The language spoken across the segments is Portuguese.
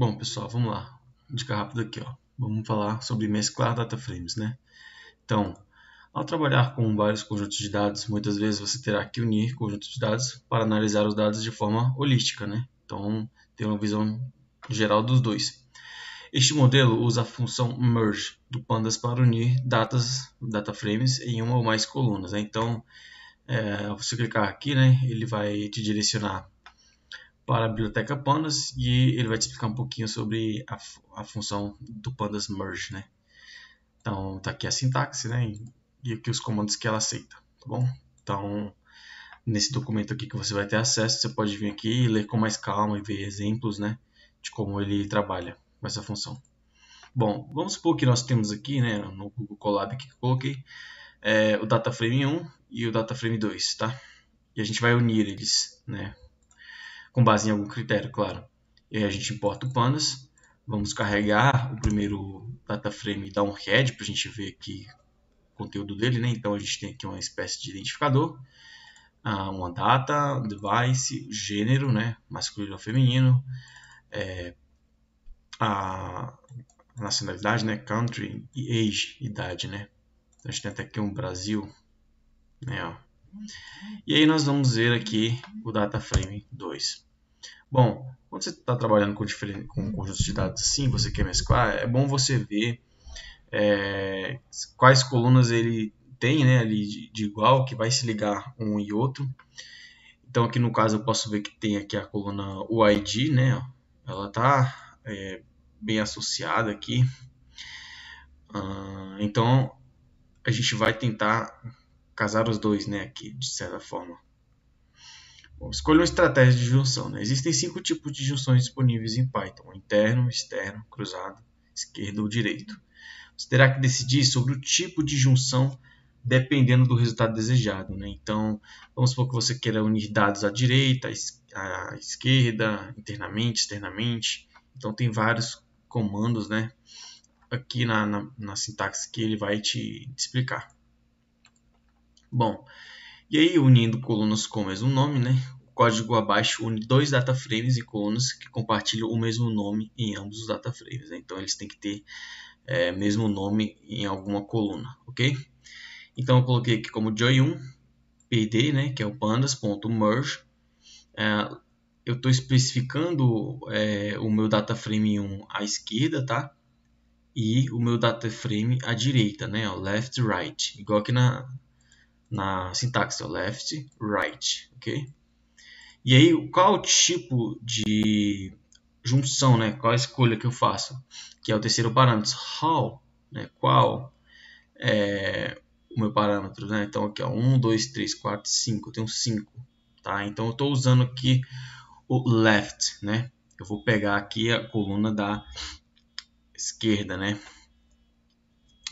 Bom, pessoal, vamos lá. Dica rápida aqui, ó. Vamos falar sobre mesclar data frames, né? Então, ao trabalhar com vários conjuntos de dados, muitas vezes você terá que unir conjuntos de dados para analisar os dados de forma holística, né? Então, ter uma visão geral dos dois. Este modelo usa a função merge do pandas para unir datas, data frames em uma ou mais colunas. Né? Então, é, você clicar aqui, né? Ele vai te direcionar para a biblioteca pandas e ele vai te explicar um pouquinho sobre a, a função do pandas merge, né? Então, tá aqui a sintaxe, né? E aqui os comandos que ela aceita, tá bom? Então, nesse documento aqui que você vai ter acesso, você pode vir aqui e ler com mais calma e ver exemplos, né? De como ele trabalha com essa função. Bom, vamos supor que nós temos aqui, né? No Google Colab que eu coloquei, é, o DataFrame 1 e o DataFrame 2, tá? E a gente vai unir eles, né? com base em algum critério, claro. E aí a gente importa o pandas, vamos carregar o primeiro data frame e dar um head para a gente ver aqui o conteúdo dele, né? Então a gente tem aqui uma espécie de identificador, ah, uma data, device, gênero, né? Masculino ou feminino, é, a nacionalidade, né? Country e age, idade, né? Então a gente tem até aqui um Brasil, né? E aí nós vamos ver aqui o data frame 2. Bom, quando você está trabalhando com, com conjunto de dados assim, você quer mesclar, é bom você ver é, quais colunas ele tem né, ali de, de igual, que vai se ligar um e outro. Então aqui no caso eu posso ver que tem aqui a coluna UID, né? Ela está é, bem associada aqui. Uh, então a gente vai tentar casar os dois, né, aqui, de certa forma. Bom, escolha uma estratégia de junção. Né? Existem cinco tipos de junções disponíveis em Python: interno, externo, cruzado, esquerdo ou direito. Você terá que decidir sobre o tipo de junção dependendo do resultado desejado. Né? Então, vamos supor que você queira unir dados à direita, à esquerda, internamente, externamente. Então, tem vários comandos né? aqui na, na, na sintaxe que ele vai te, te explicar. Bom, e aí unindo colunas com o mesmo nome, né? O código abaixo une dois data frames e colunas que compartilham o mesmo nome em ambos os data frames. Né? Então eles têm que ter é, mesmo nome em alguma coluna, ok? Então eu coloquei aqui como joy1 pd, né? Que é o pandas.merge. É, eu estou especificando é, o meu data frame 1 à esquerda, tá? E o meu data frame à direita, né? Ó, left, right, igual aqui na, na sintaxe, left, right, ok? E aí, qual tipo de junção, né? Qual a escolha que eu faço? Que é o terceiro parâmetro, how, né? Qual é o meu parâmetro, né? Então, aqui, ó, 1, 2, 3, 4, 5, eu tenho 5, tá? Então, eu estou usando aqui o left, né? Eu vou pegar aqui a coluna da esquerda, né?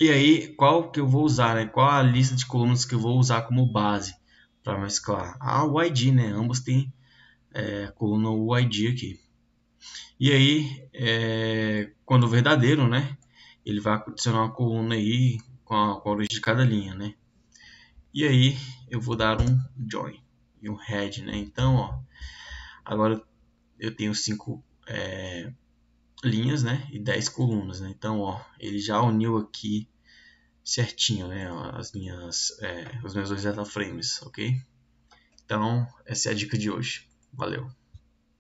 E aí, qual que eu vou usar, né? Qual a lista de colunas que eu vou usar como base para mesclar? Ah, o ID, né? Ambas têm é, coluna UID aqui. E aí, é, quando verdadeiro, né? Ele vai adicionar uma coluna aí com a, com a origem de cada linha, né? E aí, eu vou dar um join e um head, né? Então, ó, agora eu tenho cinco é, linhas, né, e 10 colunas, né? Então, ó, ele já uniu aqui certinho, né, as minhas, é, os meus dois data frames, ok? Então, essa é a dica de hoje. Valeu!